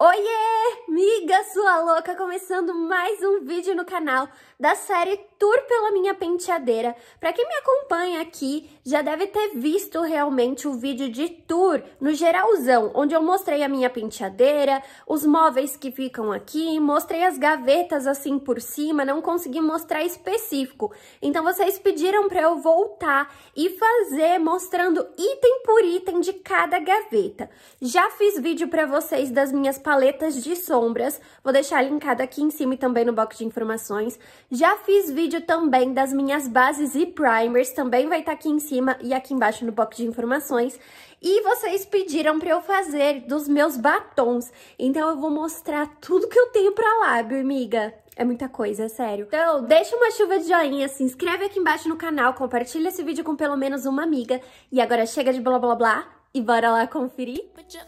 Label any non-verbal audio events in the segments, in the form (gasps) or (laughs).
Oye, amiga sua louca, começando mais um vídeo no canal da série Tour pela Minha Penteadeira. Para quem me acompanha aqui, já deve ter visto realmente o vídeo de tour no geralzão, onde eu mostrei a minha penteadeira, os móveis que ficam aqui, mostrei as gavetas assim por cima, não consegui mostrar específico. Então vocês pediram para eu voltar e fazer mostrando item por item de cada gaveta. Já fiz vídeo para vocês das minhas paletas de som vou deixar linkado aqui em cima e também no box de informações. Já fiz vídeo também das minhas bases e primers, também vai estar tá aqui em cima e aqui embaixo no box de informações. E vocês pediram para eu fazer dos meus batons, então eu vou mostrar tudo que eu tenho para lábio, amiga. É muita coisa, é sério. Então, deixa uma chuva de joinha, se inscreve aqui embaixo no canal, compartilha esse vídeo com pelo menos uma amiga. E agora chega de blá blá blá e bora lá conferir? Put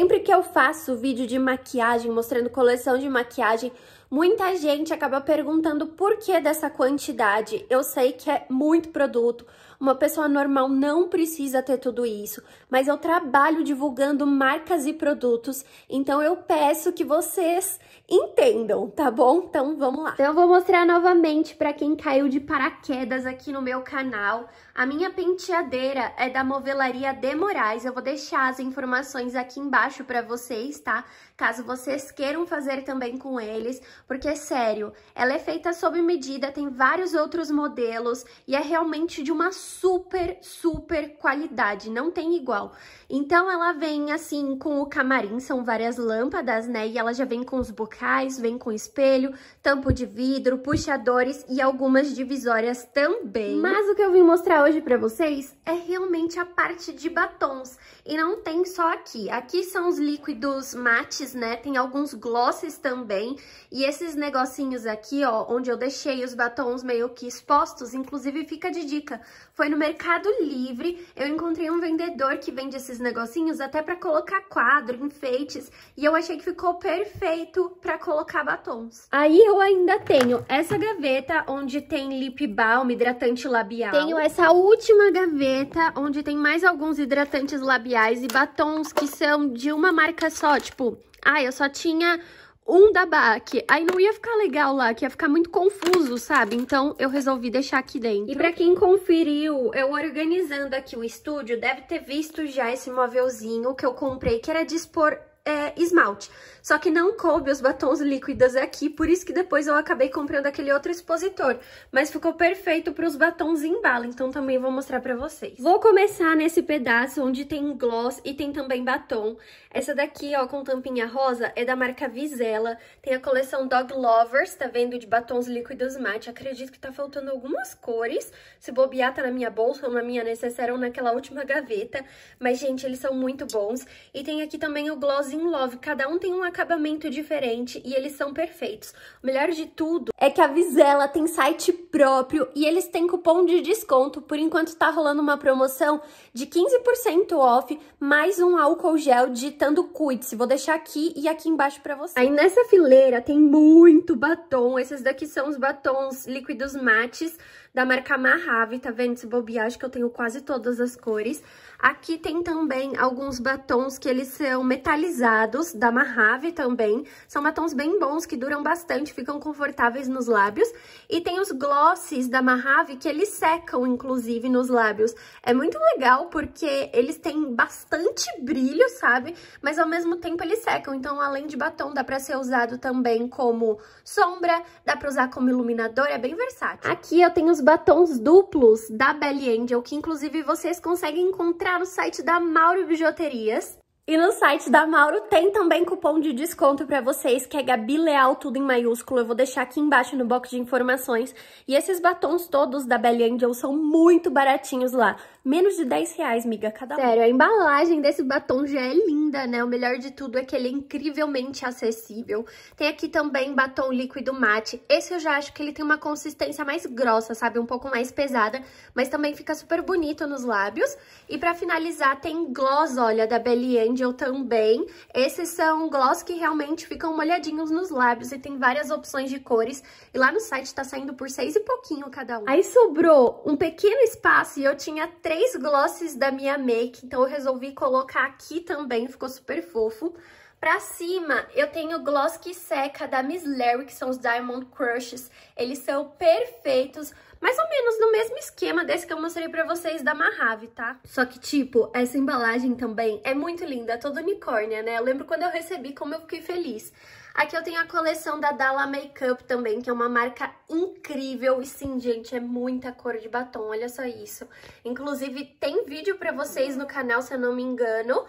Sempre que eu faço vídeo de maquiagem, mostrando coleção de maquiagem, Muita gente acaba perguntando por que dessa quantidade. Eu sei que é muito produto, uma pessoa normal não precisa ter tudo isso, mas eu trabalho divulgando marcas e produtos, então eu peço que vocês entendam, tá bom? Então vamos lá. Então eu vou mostrar novamente para quem caiu de paraquedas aqui no meu canal. A minha penteadeira é da Movelaria de Moraes, eu vou deixar as informações aqui embaixo para vocês, tá? caso vocês queiram fazer também com eles, porque sério, ela é feita sob medida, tem vários outros modelos e é realmente de uma super, super qualidade, não tem igual. Então ela vem assim com o camarim, são várias lâmpadas, né? E ela já vem com os bocais, vem com espelho, tampo de vidro, puxadores e algumas divisórias também. Mas o que eu vim mostrar hoje pra vocês é realmente a parte de batons. E não tem só aqui. Aqui são os líquidos mates glosses, né? Tem alguns glosses também. E esses negocinhos aqui, ó, onde eu deixei os batons meio que expostos, inclusive fica de dica. Foi no Mercado Livre, eu encontrei um vendedor que vende esses negocinhos até pra colocar quadro, enfeites. E eu achei que ficou perfeito pra colocar batons. Aí eu ainda tenho essa gaveta onde tem lip balm, hidratante labial. Tenho essa última gaveta onde tem mais alguns hidratantes labiais e batons que são de uma marca só, tipo, ah, eu só tinha um da BAC. Aí não ia ficar legal lá, que ia ficar muito confuso, sabe? Então eu resolvi deixar aqui dentro. E pra quem conferiu, eu organizando aqui o estúdio, deve ter visto já esse móvelzinho que eu comprei, que era dispor é, esmalte. Só que não coube os batons líquidos aqui, por isso que depois eu acabei comprando aquele outro expositor. Mas ficou perfeito para os batons em bala, então também vou mostrar para vocês. Vou começar nesse pedaço onde tem gloss e tem também batom. Essa daqui, ó, com tampinha rosa, é da marca Visela. Tem a coleção Dog Lovers, tá vendo? De batons líquidos mate. Acredito que tá faltando algumas cores. Se bobear, tá na minha bolsa ou na minha necessária ou naquela última gaveta. Mas, gente, eles são muito bons. E tem aqui também o gloss em um Love, cada um tem um acabamento diferente e eles são perfeitos. O melhor de tudo é que a Visela tem site próprio e eles têm cupom de desconto. Por enquanto tá rolando uma promoção de 15% off, mais um álcool gel digitando Cuide-se. Vou deixar aqui e aqui embaixo pra você. Aí nessa fileira tem muito batom. Esses daqui são os batons líquidos mates da marca Mahave, tá vendo? Esse acho que eu tenho quase todas as cores. Aqui tem também alguns batons que eles são metalizados, da Mahave também. São batons bem bons, que duram bastante, ficam confortáveis nos lábios. E tem os glosses da Mahave, que eles secam, inclusive, nos lábios. É muito legal, porque eles têm bastante brilho, sabe? Mas ao mesmo tempo eles secam, então além de batom, dá pra ser usado também como sombra, dá pra usar como iluminador, é bem versátil. Aqui eu tenho os os batons duplos da Belly Angel, que inclusive vocês conseguem encontrar no site da Mauro Bijuterias. E no site da Mauro tem também cupom de desconto para vocês, que é Gabi Leal, tudo em maiúsculo. Eu vou deixar aqui embaixo no box de informações. E esses batons todos da Belly Angel são muito baratinhos lá. Menos de 10 reais, miga, cada um. Sério, a embalagem desse batom já é linda, né? O melhor de tudo é que ele é incrivelmente acessível. Tem aqui também batom líquido mate. Esse eu já acho que ele tem uma consistência mais grossa, sabe? Um pouco mais pesada, mas também fica super bonito nos lábios. E para finalizar, tem gloss, olha, da Belly Angel eu também. Esses são gloss que realmente ficam molhadinhos nos lábios e tem várias opções de cores. E lá no site tá saindo por seis e pouquinho cada um. Aí sobrou um pequeno espaço e eu tinha três glosses da minha make, então eu resolvi colocar aqui também, ficou super fofo. Pra cima, eu tenho o gloss que seca da Miss Larry, que são os Diamond Crushes. Eles são perfeitos, mais ou menos no mesmo esquema desse que eu mostrei pra vocês da Mahave, tá? Só que, tipo, essa embalagem também é muito linda, é toda unicórnia, né? Eu lembro quando eu recebi como eu fiquei feliz. Aqui eu tenho a coleção da Dalla Makeup também, que é uma marca incrível. E sim, gente, é muita cor de batom, olha só isso. Inclusive, tem vídeo pra vocês no canal, se eu não me engano.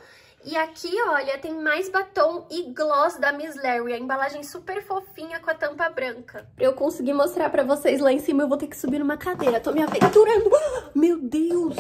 E aqui, olha, tem mais batom e gloss da Miss Larry, a embalagem super fofinha com a tampa branca. Pra eu conseguir mostrar pra vocês lá em cima, eu vou ter que subir numa cadeira. Tô me aventurando. (gasps) meu Deus!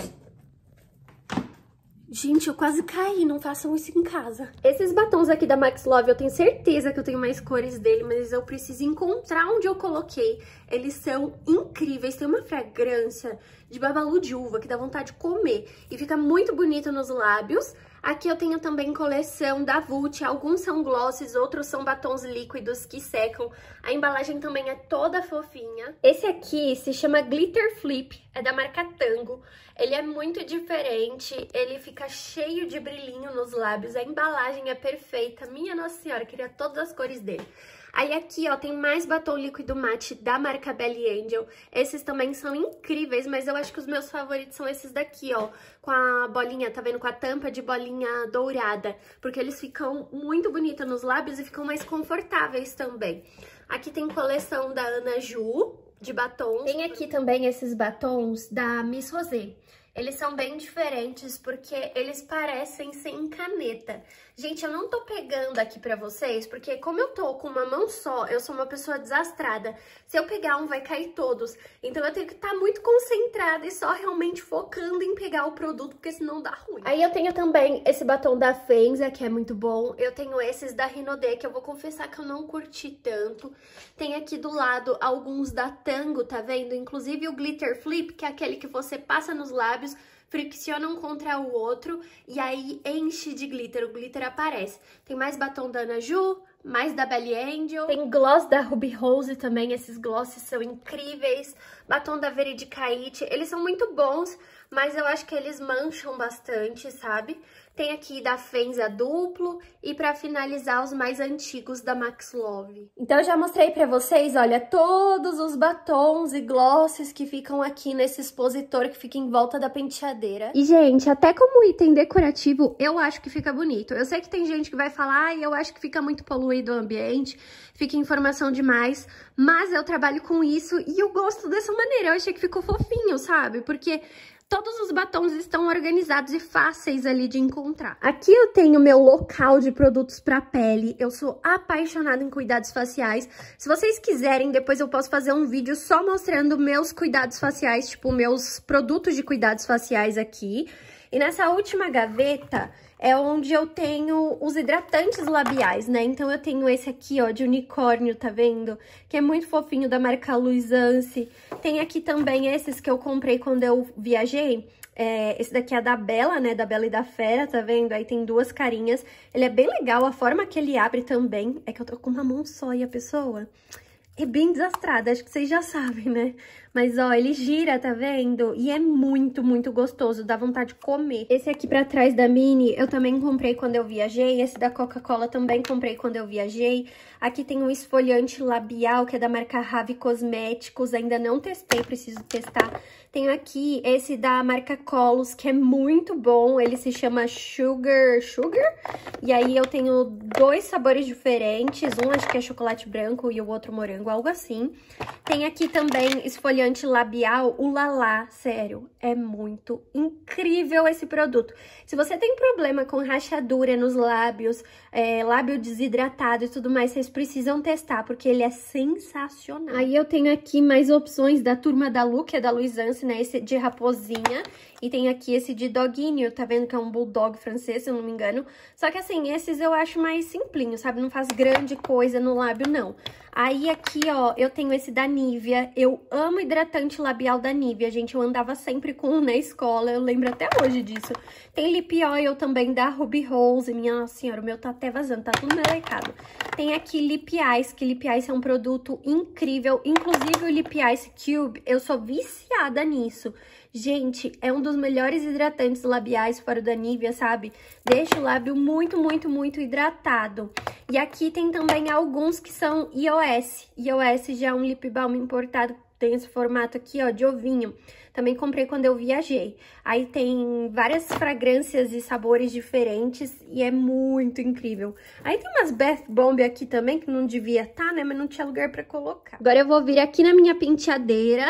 Gente, eu quase caí, não façam isso em casa. Esses batons aqui da Max Love, eu tenho certeza que eu tenho mais cores dele, mas eu preciso encontrar onde eu coloquei. Eles são incríveis, tem uma fragrância de babalu de uva que dá vontade de comer. E fica muito bonito nos lábios, Aqui eu tenho também coleção da Vult, alguns são glosses, outros são batons líquidos que secam. A embalagem também é toda fofinha. Esse aqui se chama Glitter Flip, é da marca Tango. Ele é muito diferente, ele fica cheio de brilhinho nos lábios, a embalagem é perfeita. Minha Nossa Senhora, queria todas as cores dele. Aí aqui, ó, tem mais batom líquido mate da marca Belly Angel. Esses também são incríveis, mas eu acho que os meus favoritos são esses daqui, ó. Com a bolinha, tá vendo? Com a tampa de bolinha dourada. Porque eles ficam muito bonitos nos lábios e ficam mais confortáveis também. Aqui tem coleção da Ana Ju, de batons. Tem aqui também esses batons da Miss Rosé. Eles são bem diferentes porque eles parecem sem caneta. Gente, eu não tô pegando aqui pra vocês, porque como eu tô com uma mão só, eu sou uma pessoa desastrada. Se eu pegar um, vai cair todos. Então eu tenho que estar tá muito concentrada e só realmente focando em pegar o produto, porque senão dá ruim. Aí eu tenho também esse batom da Fenza, que é muito bom. Eu tenho esses da Rinode, que eu vou confessar que eu não curti tanto. Tem aqui do lado alguns da Tango, tá vendo? Inclusive o Glitter Flip, que é aquele que você passa nos lábios friccionam contra o outro e aí enche de glitter, o glitter aparece. Tem mais batom da Ana Ju, mais da Belly Angel. Tem gloss da Ruby Rose também, esses glosses são incríveis. Batom da Verity eles são muito bons, mas eu acho que eles mancham bastante, sabe? Tem aqui da Fenza duplo e para finalizar os mais antigos da Max Love. Então eu já mostrei para vocês, olha, todos os batons e glosses que ficam aqui nesse expositor que fica em volta da penteadeira. E gente, até como item decorativo, eu acho que fica bonito. Eu sei que tem gente que vai falar, ah, eu acho que fica muito poluído o ambiente, fica informação demais, mas eu trabalho com isso e eu gosto dessa maneira. Eu achei que ficou fofinho, sabe? Porque Todos os batons estão organizados e fáceis ali de encontrar. Aqui eu tenho meu local de produtos para pele. Eu sou apaixonada em cuidados faciais. Se vocês quiserem, depois eu posso fazer um vídeo só mostrando meus cuidados faciais, tipo, meus produtos de cuidados faciais aqui. E nessa última gaveta, é onde eu tenho os hidratantes labiais, né? Então eu tenho esse aqui, ó, de unicórnio, tá vendo? Que é muito fofinho, da marca Luisance. Tem aqui também esses que eu comprei quando eu viajei. É, esse daqui é da Bela, né? Da Bela e da Fera, tá vendo? Aí tem duas carinhas. Ele é bem legal, a forma que ele abre também. É que eu tô com uma mão só e a pessoa é bem desastrada, acho que vocês já (laughs) sabem, né? Mas ó, ele gira, tá vendo? E é muito, muito gostoso, dá vontade de comer. Esse aqui pra trás da Mini, eu também comprei quando eu viajei. Esse da Coca-Cola também comprei quando eu viajei. Aqui tem um esfoliante labial, que é da marca Rave Cosméticos. Ainda não testei, preciso testar. Tenho aqui esse da marca Colos, que é muito bom. Ele se chama Sugar Sugar. E aí eu tenho dois sabores diferentes. Um acho que é chocolate branco e o outro morango, algo assim. Tem aqui também esfoliante esfoliante labial, o Lala, sério, é muito incrível esse produto. Se você tem problema com rachadura nos lábios, é, lábio desidratado e tudo mais, vocês precisam testar, porque ele é sensacional. Aí eu tenho aqui mais opções da turma da Lu, que é da Luizance né, esse de raposinha, e tem aqui esse de doguinho, tá vendo que é um bulldog francês, se eu não me engano. Só que assim, esses eu acho mais simplinho, sabe, não faz grande coisa no lábio, não. Aí aqui, ó, eu tenho esse da Nivea, eu amo hidratante labial da Nivea, gente, eu andava sempre com um na escola, eu lembro até hoje disso. Tem lip oil também da Ruby Rose, minha senhora, o meu tá até vazando, tá tudo melecado. Tem aqui Lip Ice, que Lip é um produto incrível. Inclusive o Lip Ice Cube, eu sou viciada nisso. Gente, é um dos melhores hidratantes labiais fora o da Nivea, sabe? Deixa o lábio muito, muito, muito hidratado. E aqui tem também alguns que são iOS. iOS já é um lip balm importado, tem esse formato aqui, ó, de ovinho. Também comprei quando eu viajei. Aí tem várias fragrâncias e sabores diferentes e é muito incrível. Aí tem umas bath bomb aqui também que não devia estar, tá, né? Mas não tinha lugar pra colocar. Agora eu vou vir aqui na minha penteadeira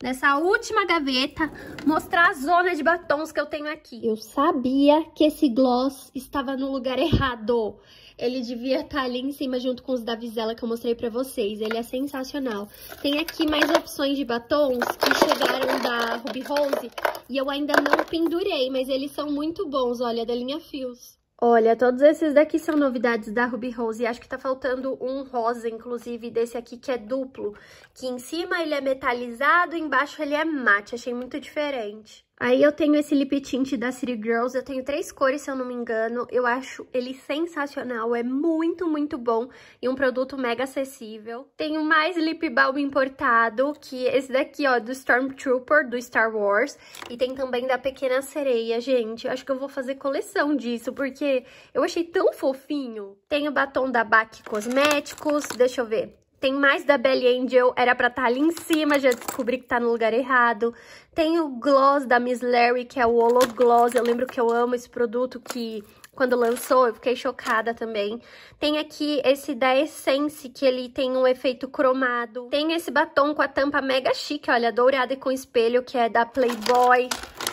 nessa última gaveta, mostrar a zona de batons que eu tenho aqui. Eu sabia que esse gloss estava no lugar errado ele devia estar tá ali em cima junto com os da Visela que eu mostrei pra vocês. Ele é sensacional. Tem aqui mais opções de batons que chegaram da Ruby Rose e eu ainda não pendurei, mas eles são muito bons, olha, da linha Fios. Olha, todos esses daqui são novidades da Ruby Rose e acho que tá faltando um rosa, inclusive, desse aqui que é duplo, que em cima ele é metalizado, embaixo ele é mate, achei muito diferente. Aí eu tenho esse lip tint da City Girls, eu tenho três cores, se eu não me engano. Eu acho ele sensacional, é muito, muito bom e um produto mega acessível. Tenho mais lip balm importado, que esse daqui, ó, do Stormtrooper, do Star Wars. E tem também da Pequena Sereia, gente. Eu acho que eu vou fazer coleção disso, porque eu achei tão fofinho. Tenho batom da BAC Cosméticos, deixa eu ver. Tem mais da Belly Angel, era pra estar tá ali em cima, já descobri que tá no lugar errado. Tem o gloss da Miss Larry, que é o Holo Gloss, eu lembro que eu amo esse produto, que quando lançou eu fiquei chocada também. Tem aqui esse da Essence, que ele tem um efeito cromado. Tem esse batom com a tampa mega chique, olha, dourada e com espelho, que é da Playboy.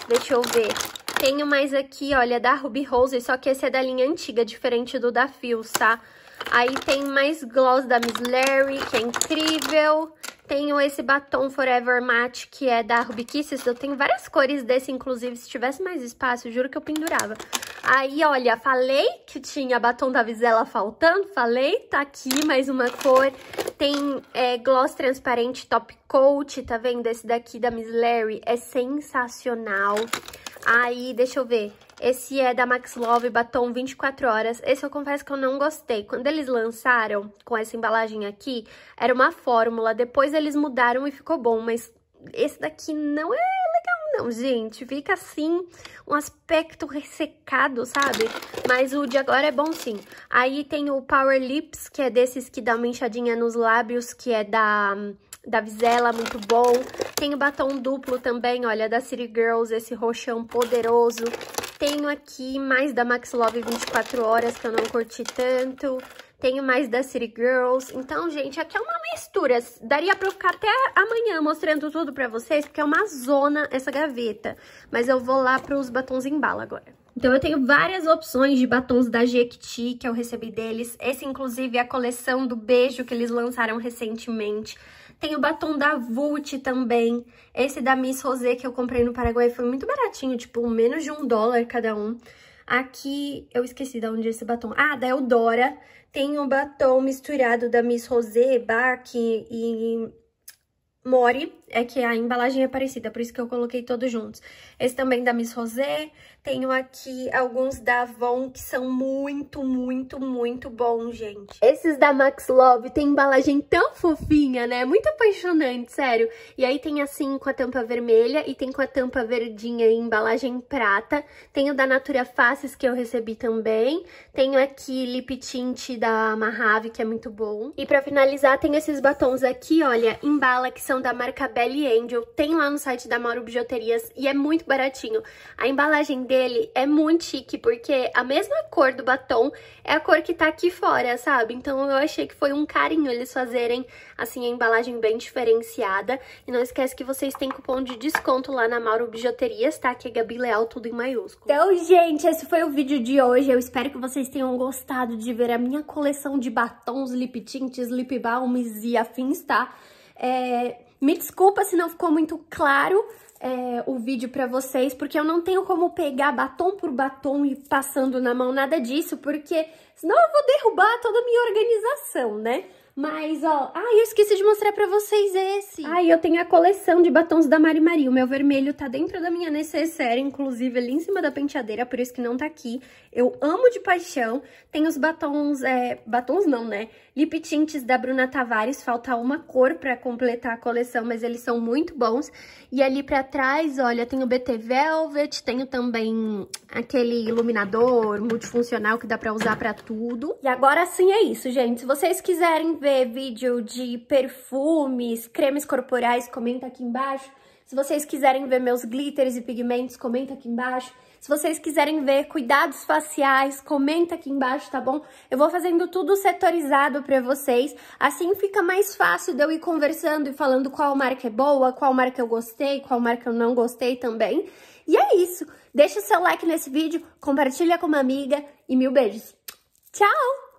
Deixa eu ver. Tenho mais aqui, olha, da Ruby Rose, só que esse é da linha antiga, diferente do da Fios, tá? Aí tem mais gloss da Miss Larry, que é incrível. Tenho esse batom Forever Matte, que é da Ruby Kisses. Eu tenho várias cores desse, inclusive. Se tivesse mais espaço, juro que eu pendurava. Aí, olha, falei que tinha batom da Visela faltando. Falei, tá aqui mais uma cor. Tem é, gloss transparente top coat, tá vendo? Esse daqui da Miss Larry é sensacional. Aí, deixa eu ver. Esse é da Max Love, batom 24 horas. Esse eu confesso que eu não gostei. Quando eles lançaram com essa embalagem aqui, era uma fórmula. Depois eles mudaram e ficou bom, mas esse daqui não é legal não, gente. Fica assim, um aspecto ressecado, sabe? Mas o de agora é bom sim. Aí tem o Power Lips, que é desses que dá uma inchadinha nos lábios, que é da hum, da Visela, muito bom. tenho batom duplo também, olha, da City Girls, esse roxão poderoso. Tenho aqui mais da Max Love 24 Horas, que eu não curti tanto. Tenho mais da City Girls. Então, gente, aqui é uma mistura. Daria pra eu ficar até amanhã mostrando tudo pra vocês, porque é uma zona essa gaveta. Mas eu vou lá pros batons em bala agora. Então, eu tenho várias opções de batons da Jekti, que eu recebi deles. Esse, inclusive, é a coleção do Beijo que eles lançaram recentemente. Tem o batom da Vult também. Esse da Miss Rosé que eu comprei no Paraguai foi muito baratinho, tipo, menos de um dólar cada um. Aqui, eu esqueci de onde é esse batom. Ah, da Eudora. Tem o um batom misturado da Miss Rosé, Bach e Mori, é que a embalagem é parecida, por isso que eu coloquei todos juntos. Esse também da Miss Rosé, tenho aqui alguns da Avon que são muito, muito, muito bons, gente. Esses da Max Love tem embalagem tão fofinha, né? Muito apaixonante, sério. E aí tem assim com a tampa vermelha e tem com a tampa verdinha e embalagem prata. Tenho da Natura Faces que eu recebi também. Tenho aqui lip tint da Marave que é muito bom. E pra finalizar tem esses batons aqui, olha, embala que são coleção da marca Belly Angel, tem lá no site da Mauro Bijuterias e é muito baratinho. A embalagem dele é muito chique, porque a mesma cor do batom é a cor que tá aqui fora, sabe? Então eu achei que foi um carinho eles fazerem, assim, a embalagem bem diferenciada. E não esquece que vocês têm cupom de desconto lá na Mauro Bijuterias, tá? Que é Gabi Leal, tudo em maiúsculo. Então, gente, esse foi o vídeo de hoje. Eu espero que vocês tenham gostado de ver a minha coleção de batons, lip tints, lip balms e afins, tá? É, me desculpa se não ficou muito claro é, o vídeo pra vocês, porque eu não tenho como pegar batom por batom e passando na mão nada disso, porque senão eu vou derrubar toda a minha organização, né? Mas, ó, ai, eu esqueci de mostrar pra vocês esse. Ai, eu tenho a coleção de batons da Mari Mari. O meu vermelho tá dentro da minha necessaire, inclusive ali em cima da penteadeira, por isso que não tá aqui. Eu amo de paixão. Tem os batons, é, batons não, né? Lip tints da Bruna Tavares, falta uma cor para completar a coleção, mas eles são muito bons. E ali para trás, olha, tem o BT Velvet, tenho também aquele iluminador multifuncional que dá para usar para tudo. E agora sim é isso, gente. Se vocês quiserem ver vídeo de perfumes, cremes corporais, comenta aqui embaixo. Se vocês quiserem ver meus glitters e pigmentos, comenta aqui embaixo. Se vocês quiserem ver cuidados faciais, comenta aqui embaixo, tá bom? Eu vou fazendo tudo setorizado pra vocês, assim fica mais fácil de eu ir conversando e falando qual marca é boa, qual marca eu gostei, qual marca eu não gostei também. E é isso! Deixa o seu like nesse vídeo, compartilha com uma amiga e mil beijos! Tchau!